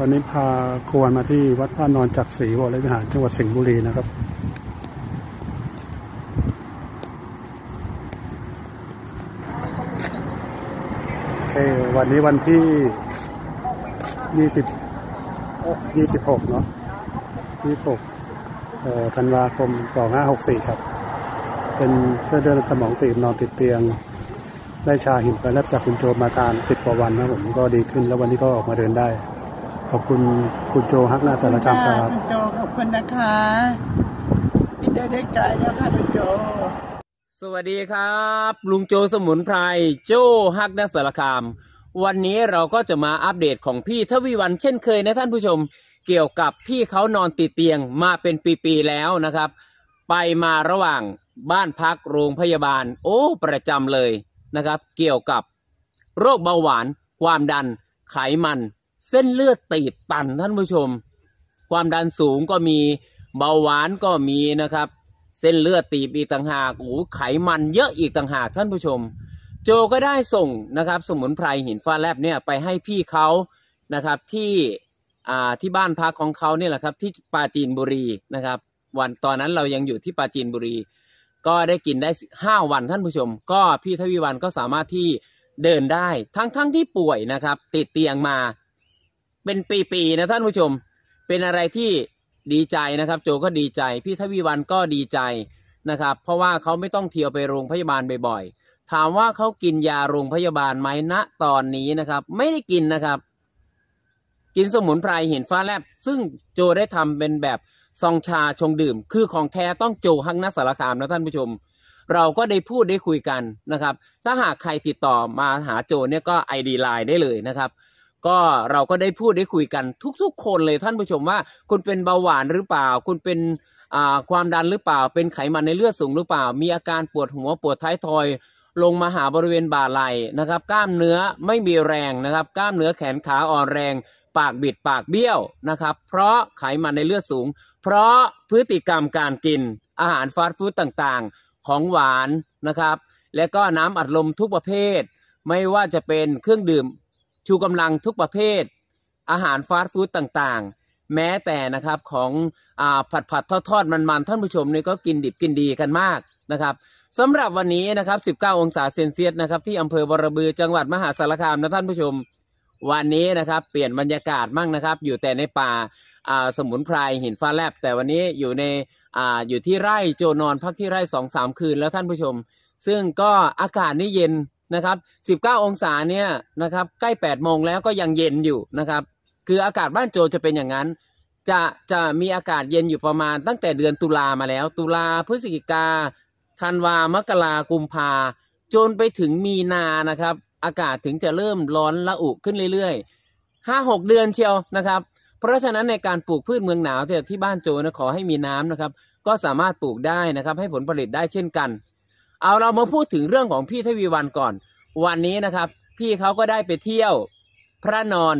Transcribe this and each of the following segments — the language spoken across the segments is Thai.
ตอนนี้พาควนมาที่วัดพระนอนจักรีวรวิหารจังหวัดสิงห์บุรีนะครับโอเค วันนี้วันที่ ยี่สิบ ยี่สิบหกเนาะยี่สิบหกธันวาคมสองห้าหกสี่ครับ เป็นเื้อเดินสมองตีบนอนติดเตียง ได้ชาหินไปรับจากคุณโจมาการสิบกว่าวันนะผมก็ดีขึ้นแล้ววันนี้ก็ออกมาเดินได้ขอบคุณคุณโจฮักนาสารกรรมครับคุณโจขอบคุณนะคะพี่ได้ได้ไกแล้วค่ะคุณโจ สวัสดีครับ ลุงโจสมุนไพรโจฮักนาสารคาม วันนี้เราก็จะมาอัปเดตของพี่ทวีวัน เช่นเคยนะท่านผู้ชม เกี่ยวกับพี่เขานอนติดเตียงมาเป็นปีๆแล้วนะครับ ไปมาระหว่างบ้านพักโรงพยาบาล โอ้ประจำเลยนะครับ เกี่ยวกับโรคเบาหวาน ความดันไขมันเส้นเลือดตีบตันท่านผู้ชม ความดันสูงก็มีเบาหวานก็มีนะครับ เส้นเลือดตีบอีกต่างหากโอ้ไขมันเยอะอีกต่างหากท่านผู้ชม โจก็ได้ส่งนะครับ สมุนไพรหินฟ้าแลบเนี่ยไปให้พี่เขานะครับที่ที่บ้านพักของเขาเนี่ยแหละครับที่ปาจีนบุรีนะครับ วันตอนนั้นเรายังอยู่ที่ปาจีนบุรี ก็ได้กินได้ห้าวันท่านผู้ชม ก็พี่ทวีวันก็สามารถที่เดินได้ทั้งๆงที่ป่วยนะครับ ติดเตียงมาเป็นปีๆนะท่านผู้ชม เป็นอะไรที่ดีใจนะครับ โจก็ดีใจพี่ทวีวันก็ดีใจนะครับ เพราะว่าเขาไม่ต้องเที่ยวไปโรงพยาบาลบ่อย ๆ ถามว่าเขากินยาโรงพยาบาลไหมณตอนนี้นะครับ ไม่ได้กินนะครับ กินสมุนไพรเห็นฟ้าแลบซึ่งโจได้ทำเป็นแบบซองชาชงดื่ม คือของแท้ต้องโจหังนัสารคามนะท่านผู้ชม เราก็ได้พูดได้คุยกันนะครับถ้าหากใครติดต่อมาหาโจเนี่ยก็ไอดีไลน์ได้เลยนะครับก็เราก็ได้พูดได้คุยกันทุกๆ คนเลยท่านผู้ชมว่าคุณเป็นเบาหวานหรือเปล่า คุณเป็นความดันหรือเปล่า เป็นไขมันในเลือดสูงหรือเปล่า มีอาการปวดหัวปวดท้ายทอย ลงมาหาบริเวณบ่าไหล่นะครับกล้ามเนื้อไม่มีแรงนะครับกล้ามเนื้อแขนขาอ่อนแรงปากบิดปากเบี้ยว นะครับ เพราะไขมันในเลือดสูง เพราะพฤติกรรมการกินอาหารฟาสต์ฟู้ดต่างๆของหวานนะครับ และก็น้ำอัดลมทุกประเภท ไม่ว่าจะเป็นเครื่องดื่มชูกำลังทุกประเภทอาหารฟาสต์ฟู้ดต่างๆ แม้แต่นะครับของอผัดผัดทอด ๆมันๆท่านผู้ชมเนี่ยก็กินดิบกินดีกันมากนะครับสำหรับวันนี้นะครับ19 องศาเซนเซียสนะครับที่อำเภอบรบือจังหวัดมหาสารคามนะท่านผู้ชมวันนี้นะครับเปลี่ยนบรรยากาศมั่งนะครับ อยู่แต่ในป่าสมุนไพรหินฟ้าแลบ แต่วันนี้อยู่ในออยู่ที่ไร่โจนอน พักที่ไร่สองสามคืน แล้วท่านผู้ชม ซึ่งก็อากาศนี่เย็นนะครับ 19 องศาเนี่ยนะครับใกล้8โมงแล้วก็ยังเย็นอยู่นะครับ คืออากาศบ้านโจจะเป็นอย่างนั้น จะจะมีอากาศเย็นอยู่ประมาณตั้งแต่เดือนตุลามาแล้ว ตุลาพฤศจิกาธันวา มกรากุมภาจนไปถึงมีนานะครับ อากาศถึงจะเริ่มร้อนละอุขึ้นเรื่อยๆ 5 6 เดือนเชียวนะครับ เพราะฉะนั้นในการปลูกพืชเมืองหนาวที่บ้านโจนะขอให้มีน้ำนะครับก็สามารถปลูกได้นะครับให้ผลผลิตได้เช่นกันเอาเรามาพูดถึงเรื่องของพี่ทวีวันก่อนวันนี้นะครับ พี่เขาก็ได้ไปเที่ยวพระนอน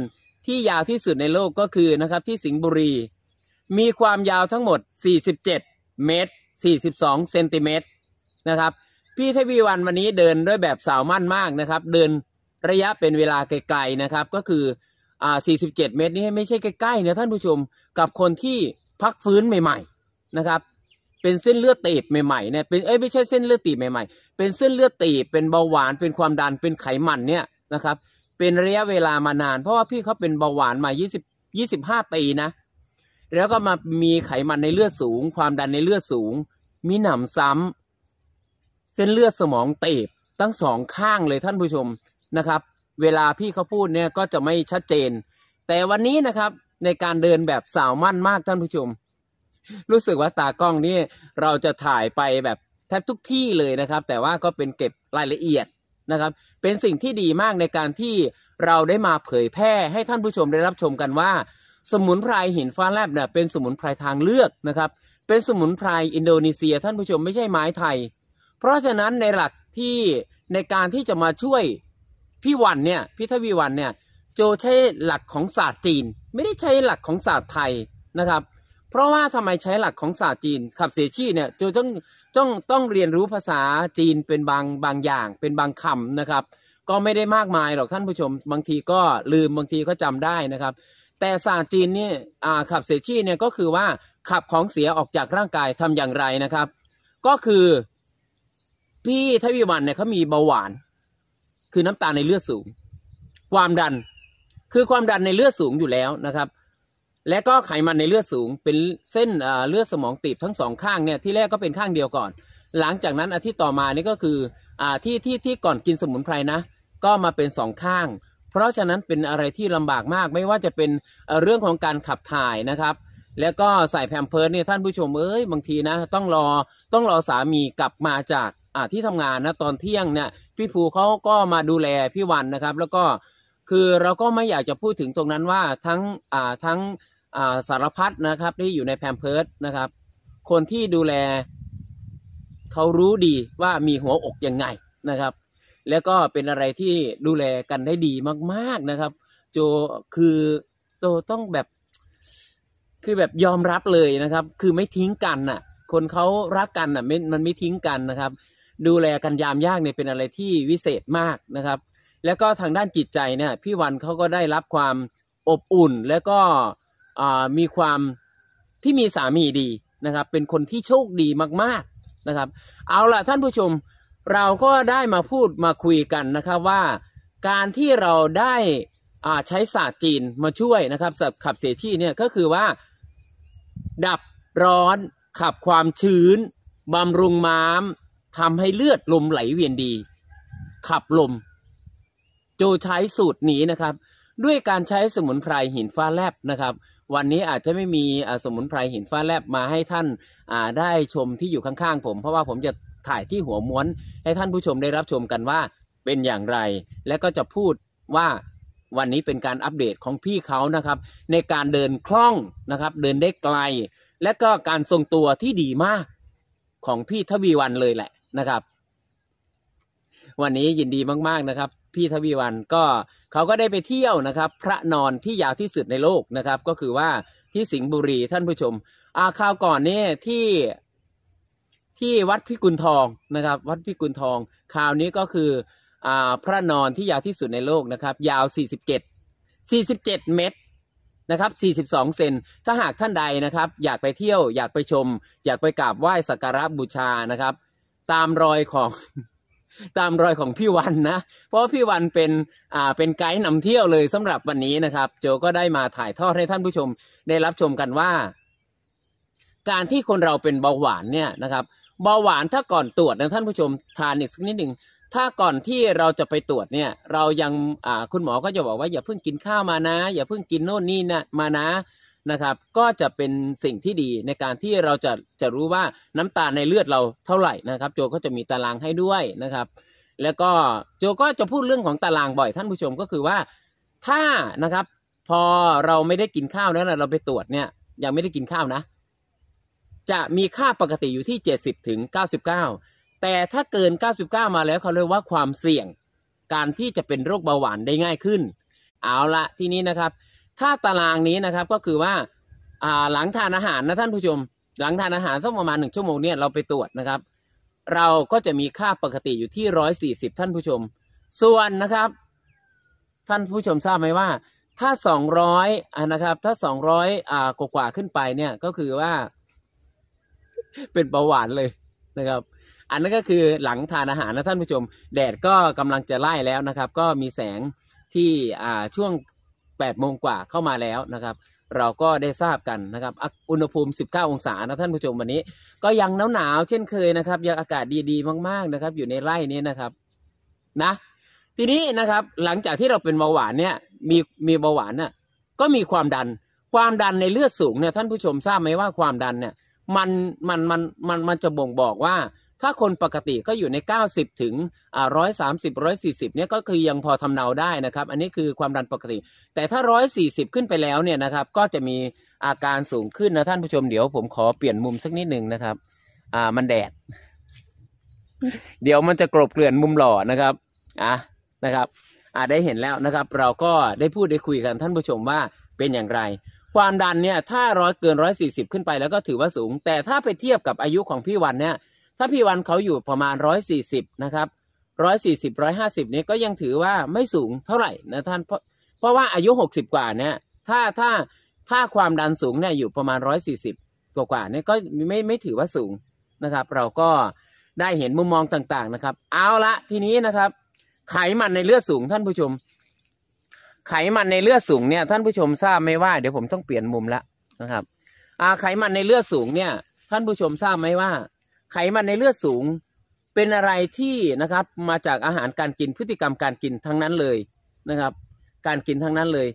ที่ยาวที่สุดในโลกก็คือนะครับ ที่สิงห์บุรี มีความยาวทั้งหมด 47 เมตร 42 เซนติเมตรนะครับพี่ทวีวันวันนี้เดินด้วยแบบสาวมั่นมากนะครับ เดินระยะเป็นเวลาไกลๆนะครับ ก็คืออ่า47 เมตรนี้ไม่ใช่ใกล้ๆนะท่านผู้ชมกับคนที่พักฟื้นใหม่ ๆ นะครับเป็นเส้นเลือดตีบใหม่ๆเนี่ยเป็นเอ้ยไม่ใช่เส้นเลือดตีบใหม่ๆ เป็นเส้นเลือดตีบเป็นเบาหวานเป็นความดันเป็นไขมันเนี่ยนะครับ เป็นระยะเวลามานาน เพราะว่าพี่เขาเป็นเบาหวานมา20 25ปีนะ แล้วก็มามีไขมันในเลือดสูง ความดันในเลือดสูงมีหนำซ้ำเส้นเลือดสมองตีบทั้งสองข้างเลยท่านผู้ชมนะครับ เวลาพี่เขาพูดเนี่ยก็จะไม่ชัดเจน แต่วันนี้นะครับ ในการเดินแบบสาวมั่นมากท่านผู้ชมรู้สึกว่าตากล้องนี่เราจะถ่ายไปแบบแทบทุกที่เลยนะครับ แต่ว่าก็เป็นเก็บรายละเอียดนะครับ เป็นสิ่งที่ดีมากในการที่เราได้มาเผยแพร่ให้ท่านผู้ชมได้รับชมกันว่า สมุนไพรหินฟ้าแลบเนี่ย เป็นสมุนไพรทางเลือกนะครับ เป็นสมุนไพรอินโดนีเซีย ท่านผู้ชมไม่ใช่ไม้ไทย เพราะฉะนั้นในหลักที่ในการที่จะมาช่วยพี่วันเนี่ยพี่ทวีวันเนี่ย โจใช้หลักของศาสตร์จีน ไม่ได้ใช้หลักของศาสตร์ไทยนะครับเพราะว่าทำไมใช้หลักของศาสตร์จีน ขับเสชี่เนี่ยจะต้องต้องต้องเรียนรู้ภาษาจีนเป็นบางบางอย่างเป็นบางคำนะครับ ก็ไม่ได้มากมายหรอกท่านผู้ชมบางทีก็ลืมบางทีก็จำได้นะครับ แต่ศาสตร์จีนนี่ขับเสชี่เนี่ยก็คือว่าขับของเสียออกจากร่างกายทำอย่างไรนะครับ ก็คือ พี่ทวีวันเนี่ยเขามีเบาหวาน คือน้ำตาลในเลือดสูงความดันคือความดันในเลือดสูงอยู่แล้วนะครับและก็ไขมันในเลือดสูงเป็นเส้นเลือดสมองตีบทั้งสองข้างเนี่ยที่แรกก็เป็นข้างเดียวก่อน หลังจากนั้นอาทิตย์ต่อมานี่ก็คืออที่ที่ที่ก่อนกินสมุนไพรนะก็มาเป็นสองข้าง เพราะฉะนั้นเป็นอะไรที่ลำบากมากไม่ว่าจะเป็นเรื่องของการขับถ่ายนะครับ แล้วก็ใส่แผมเพิร์ดเนี่ยท่านผู้ชมเอ้ยบางทีนะต้องรอต้องรอสามีกลับมาจากที่ทำงานนะตอนเที่ยงเนี่ยพี่ภูเขาก็มาดูแลพี่วันนะครับ แล้วก็คือเราก็ไม่อยากจะพูดถึงตรงนั้นว่าทั้งทั้งสารพัดนะครับที่อยู่ในแพมเพิร์สนะครับ คนที่ดูแลเขารู้ดีว่ามีหัวอกยังไงนะครับ แล้วก็เป็นอะไรที่ดูแลกันได้ดีมากๆนะครับ โจคือโจต้องแบบ คือแบบยอมรับเลยนะครับ คือไม่ทิ้งกันน่ะ คนเขารักกันน่ะมันไม่ทิ้งกันนะครับ ดูแลกันยามยากเนี่ยเป็นอะไรที่วิเศษมากนะครับ แล้วก็ทางด้านจิตใจเนี่ย พี่วันเขาก็ได้รับความอบอุ่นแล้วก็มีความที่มีสามีดีนะครับ เป็นคนที่โชคดีมากๆนะครับ เอาล่ะท่านผู้ชมเราก็ได้มาพูดมาคุยกันนะครับว่าการที่เราได้ใช้ศาสตร์จีนมาช่วยนะครับสับขับเสชี่เนี่ยก็คือว่า ดับร้อนขับความชื้นบำรุงม้ามทำให้เลือดลมไหลเวียนดี ขับลมโจใช้สูตรนี้นะครับ ด้วยการใช้สมุนไพรหินฟ้าแลบนะครับวันนี้อาจจะไม่มีสมุนไพรหินฟ้าแลบมาให้ท่านได้ชมที่อยู่ข้างๆผมเพราะว่าผมจะถ่ายที่หัวม้วนให้ท่านผู้ชมได้รับชมกันว่าเป็นอย่างไรและก็จะพูดว่าวันนี้เป็นการอัปเดตของพี่เขานะครับ ในการเดินคล่องนะครับ เดินได้ไกล และก็การทรงตัวที่ดีมากของพี่ทวีวันเลยแหละนะครับ วันนี้ยินดีมากๆนะครับ พี่ทวีวันก็เขาก็ได้ไปเที่ยวนะครับ พระนอนที่ยาวที่สุดในโลกนะครับ ก็คือว่าที่สิงห์บุรีท่านผู้ชม อ่าค่าวก่อนนี่ที่ที่วัดพิกุลทอง นะครับวัดพิกุลทอง คราวนี้ก็คืออ่าพระนอนที่ยาวที่สุดในโลกนะครับ ยาว 47 47 เมตรนะครับ 42 เซนถ้าหากท่านใดนะครับ อยากไปเที่ยว อยากไปชม อยากไปกราบไหว้สักการะบูชานะครับ ตามรอยของตามรอยของพี่วันนะ เพราะพี่วันเป็นอ่าเป็นไกด์นำเที่ยวเลยสำหรับวันนี้นะครับ โจก็ได้มาถ่ายทอดให้ท่านผู้ชม ได้รับชมกันว่า การที่คนเราเป็นเบาหวานเนี่ยนะครับเบาหวานถ้าก่อนตรวจนะท่านผู้ชมทานอีกสักนิดหนึ่งถ้าก่อนที่เราจะไปตรวจเนี่ย เรายังคุณหมอก็จะบอกว่าอย่าเพิ่งกินข้าวมานะ อย่าเพิ่งกินโน่นนี่นะมานะนะครับก็จะเป็นสิ่งที่ดีในการที่เราจะจะรู้ว่าน้ำตาลในเลือดเราเท่าไหร่นะครับ โจก็จะมีตารางให้ด้วยนะครับ แล้วก็โจก็จะพูดเรื่องของตารางบ่อย ท่านผู้ชมก็คือว่าถ้านะครับพอเราไม่ได้กินข้าวแล้วเราไปตรวจเนี่ย ยังไม่ได้กินข้าวนะ จะมีค่าปกติอยู่ที่เจ็ดสิบถึงเก้าสิบเก้าแต่ถ้าเกินเเกก้าสิบ้ามาแล้วเขาเรียกว่าความเสี่ยง การที่จะเป็นโรคเบาหวานได้ง่ายขึ้น เอาละทีนี้นะครับถ้าตารางนี้นะครับก็คือว่าหลังทานอาหารนะท่านผู้ชม หลังทานอาหารสักประมาณหนึ่งชั่วโมงเนี่ยเราไปตรวจนะครับ เราก็จะมีค่าปกติอยู่ที่ร้อยสี่สิบท่านผู้ชม ส่วนนะครับ ท่านผู้ชมทราบไหมว่า ถ้าสองร้อยนะครับถ้าสองร้อยกว่าขึ้นไปเนี่ยก็คือว่าเป็นเบาหวานเลยนะครับ อันนั้นก็คือหลังทานอาหารนะท่านผู้ชม แดดก็ กำลังจะไล่แล้วนะครับก็มีแสงที่ช่วง8โมงกว่าเข้ามาแล้วนะครับ เราก็ได้ทราบกันนะครับ อุณหภูมิ 19 องศานะท่านผู้ชมวันนี้ก็ยังหนาวหนาวเช่นเคยนะครับยังอากาศดีๆมากๆนะครับ อยู่ในไร่นี้นะครับนะ ทีนี้นะครับหลังจากที่เราเป็นเบาหวานเนี่ยมีมีเบาหวานน่ะก็มีความดันความดันในเลือดสูงเนี่ยท่านผู้ชม ทราบไหมว่าความดันเนี่ยมันมันมันมันมันจะบ่งบอกว่าถ้าคนปกติก็อยู่ใน 90 ถึงร้อยสามสิบร้อยสี่สิบเนี่ยก็คือยังพอทำเนาได้นะครับ อันนี้คือความดันปกติ แต่ถ้าร้อยสี่สิบขึ้นไปแล้วเนี่ยนะครับ ก็จะมีอาการสูงขึ้นนะท่านผู้ชมเดี๋ยวผมขอเปลี่ยนมุมสักนิดหนึ่งนะครับ อ่ามันแดด เดี๋ยวมันจะกรบเกลื่อนมุมหล่อนะครับอ่ะนะครับอ่าได้เห็นแล้วนะครับ เราก็ได้พูดได้คุยกันท่านผู้ชมว่าเป็นอย่างไร ความดันเนี่ย ถ้าร้อยเกินร้อยสี่สิบขึ้นไปแล้วก็ถือว่าสูง แต่ถ้าไปเทียบกับอายุของพี่วันเนี่ยถ้า P1 เขาอยู่ประมาณ140นะครับ140 150บนี่ก็ยังถือว่าไม่สูงเท่าไหร่นะท่านเพราะเพราะว่าอายุ60กว่าเนี่ย ถ้าถ้าถ้าความดันสูงเนี่ยอยู่ประมาณ140กว่ากว่าเนี่ยก็ไม่ไม่ถือว่าสูงนะครับ เราก็ได้เห็นมุมมองต่างๆนะครับ เอาละทีนี้นะครับ ไขมันในเลือดสูงท่านผู้ชม ไขมันในเลือดสูงเนี่ย ท่านผู้ชมทราบไหมว่าเดี๋ยวผมต้องเปลี่ยนมุมละนะครับไขมันในเลือดสูงเนี่ย ท่านผู้ชมทราบไหมว่าไขมันในเลือดสูงเป็นอะไรที่นะครับมาจากอาหารการกินพฤติกรรมการกินทั้งนั้นเลยนะครับ การกินทั้งนั้นเลย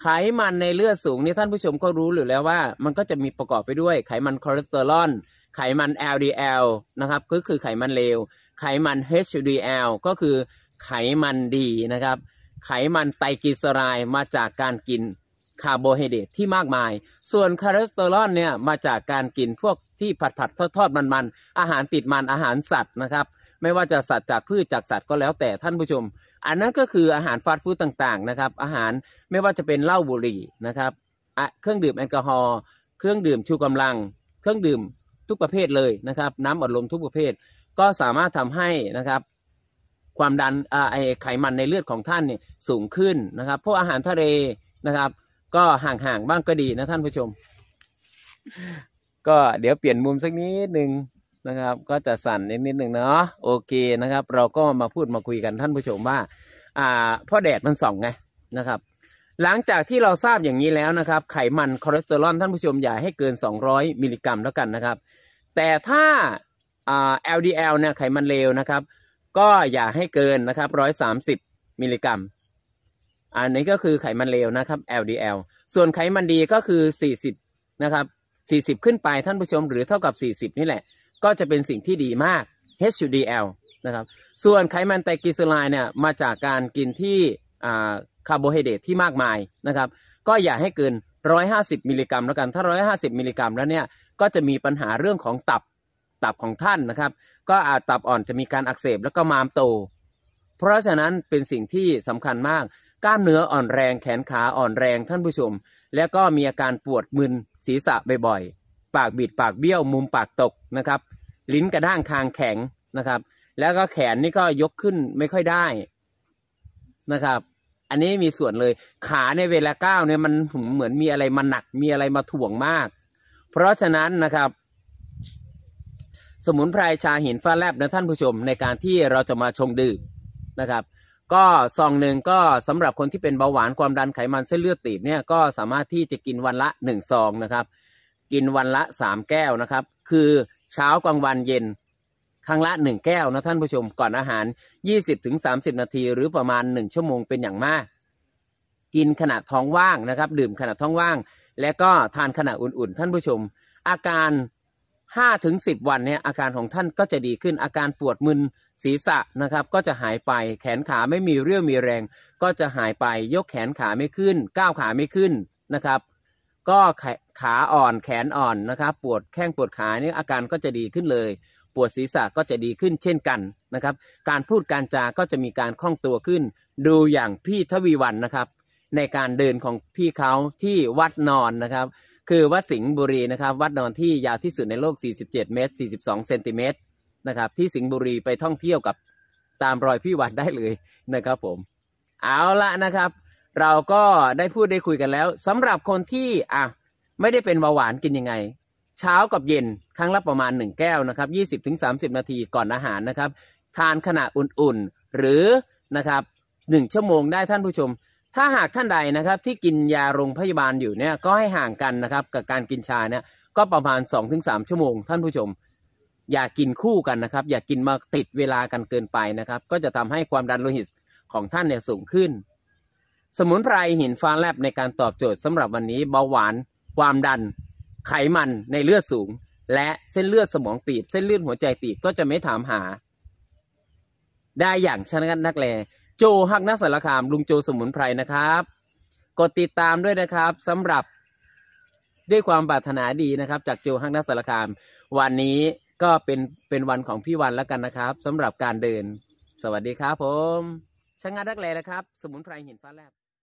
ไขมันในเลือดสูงนี่ท่านผู้ชมก็รู้อยู่แล้วว่ามันก็จะมีประกอบไปด้วย ไขมันคอเลสเตอรอลไขมัน LDL นะครับก็คือไขมันเลวไขมัน HDL ก็คือไขมันดีนะครับ ไขมันไตรกลีเซอไรด์มาจากการกินคาร์โบไฮเดรตที่มากมาย ส่วนคอเลสเตอรอลเนี่ยมาจากการกินพวกที่ผัดผัดทอดทอดมันมัน อาหารติดมันอาหารสัตว์นะครับ ไม่ว่าจะสัตว์จากพืชจากสัตว์ก็แล้วแต่ท่านผู้ชม อันนั้นก็คืออาหารฟาสต์ฟู้ดต่างๆนะครับ อาหารไม่ว่าจะเป็นเหล้าบุหรี่นะครับเครื่องดื่มแอลกอฮอล์เครื่องดื่มชูกำลัง เครื่องดื่มทุกประเภทเลยนะครับ น้ำอัดลมทุกประเภท ก็สามารถทำให้นะครับ ความดันไอไขมันในเลือดของท่านเนี่ยสูงขึ้นนะครับพวกอาหารทะเลนะครับ ก็ห่างๆบ้างก็ดีนะ ท่านผู้ชมก็เดี๋ยวเปลี่ยนมุมสักนิดหนึ่งนะครับ ก็จะสั่นนิดนิดหนึ่งเนาะโอเคนะครับ เราก็มาพูดมาคุยกันท่านผู้ชมว่าอ่าเพราะแดดมันส่องไงนะครับ หลังจากที่เราทราบอย่างนี้แล้วนะครับ ไขมันคอเลสเตอรอลท่านผู้ชมอย่าให้เกิน 200มิลลิกรัมแล้วกันนะครับ แต่ถ้าอ่า LDL เนี่ยไขมันเลวนะครับก็อย่าให้เกินนะครับ130มิลลิกรัม อันนี้ก็คือไขมันเลวนะครับ LDL ส่วนไขมันดีก็คือ 40 นะครับ40 ขึ้นไปท่านผู้ชมหรือเท่ากับ 40 นี่แหละ ก็จะเป็นสิ่งที่ดีมาก HDL นะครับส่วนไขมันไตรกลีเซอไรด์เนี่ยมาจากการกินที่คาร์โบไฮเดรตที่มากมายนะครับก็อย่าให้เกิน 150 มิลลิกรัมแล้วกันถ้า 150 มิลลิกรัม แล้วเนี่ย ก็จะมีปัญหาเรื่องของตับตับของท่านนะครับก็อาจตับอ่อนจะมีการอักเสบแล้วก็มามโต เพราะฉะนั้นเป็นสิ่งที่สำคัญมากกล้ามเนื้ออ่อนแรงแขนขาอ่อนแรงท่านผู้ชมแล้วก็มีอาการปวดมึนศีรษะบ่อยๆ ปากบิดปากเบี้ยวมุมปากตกนะครับ ลิ้นกระด้างคางแข็งนะครับ แล้วก็แขนนี่ก็ยกขึ้นไม่ค่อยได้นะครับ อันนี้มีส่วนเลย ขาในเวลาก้าวเนี่ยมันเหมือนมีอะไรมาหนักมีอะไรมาถ่วงมาก เพราะฉะนั้นนะครับ สมุนไพรชาหินฟ้าแลบนะท่านผู้ชมในการที่เราจะมาชงดื่มนะครับก็ซองหนึ่งก็สำหรับคนที่เป็นเบาหวานความดันไขมันเส้นเลือดตีบเนี่ยก็สามารถที่จะกินวันละ1ซองนะครับกินวันละ 3 แก้วนะครับ คือเช้ากลางวันเย็นครั้งละ 1 แก้วนะท่านผู้ชม ก่อนอาหาร 20-30 นาทีหรือประมาณ 1 ชั่วโมงเป็นอย่างมาก กินขณะท้องว่างนะครับ ดื่มขณะท้องว่าง และก็ทานขณะอุ่น ๆ ท่านผู้ชม อาการ5ถึง10 วันเนี่ยอาการของท่านก็จะดีขึ้น อาการปวดมึนศีรษะนะครับ ก็จะหายไปแขนขาไม่มีเรี่ยวมีแรงก็จะหายไปยกแขนขาไม่ขึ้น ก้าวขาไม่ขึ้นนะครับ ก็ขาอ่อนแขนอ่อนนะครับ ปวดแข้งปวดขาเนี่ยอาการก็จะดีขึ้นเลย ปวดศีรษะก็จะดีขึ้นเช่นกันนะครับ การพูดการจา ก็จะมีการคล่องตัวขึ้น ดูอย่างพี่ทวีวันนะครับ ในการเดินของพี่เขาที่วัดนอนนะครับคือวัดสิงห์บุรีนะครับ วัดนอนที่ยาวที่สุดในโลก 47 เมตร 42 เซนติเมตรนะครับที่สิงห์บุรีไปท่องเที่ยวกับตามรอยพี่วัดได้เลยนะครับผม เอาละนะครับ เราก็ได้พูดได้คุยกันแล้ว สำหรับคนที่อ่ะไม่ได้เป็นเบาหวานกินยังไง เช้ากับเย็นครั้งละประมาณ 1 แก้วนะครับ20-30 นาทีก่อนอาหารนะครับ ทานขณะอุ่นๆ หรือนะครับ1ชั่วโมงได้ท่านผู้ชมถ้าหากท่านใดนะครับ ที่กินยาโรงพยาบาลอยู่เนี่ยก็ให้ห่างกันนะครับ กับการกินชาเนี่ยก็ประมาณ 2-3 ชั่วโมงท่านผู้ชม อย่ากินคู่กันนะครับ อย่ากินมาติดเวลากันเกินไปนะครับ ก็จะทำให้ความดันโลหิตของท่านเนี่ยสูงขึ้น สมุนไพรหินฟ้าแลบในการตอบโจทย์สำหรับวันนี้เบาหวานความดันไขมันในเลือดสูง และเส้นเลือดสมองตีบเส้นเลือดหัวใจตีบก็จะไม่ถามหา ได้อย่างชนะนักแลโจหักนักสารคามลุงโจสมุนไพรนะครับกดติดตามด้วยนะครับสำหรับด้วยความปรารถนาดีนะครับ จากโจหักนักสารคาม วันนี้ก็เป็นเป็นวันของพี่วันแล้วกันนะครับสำหรับการเดินสวัสดีครับผมช่างงานรักแลนะครับ สมุนไพรหินฟ้าแลบ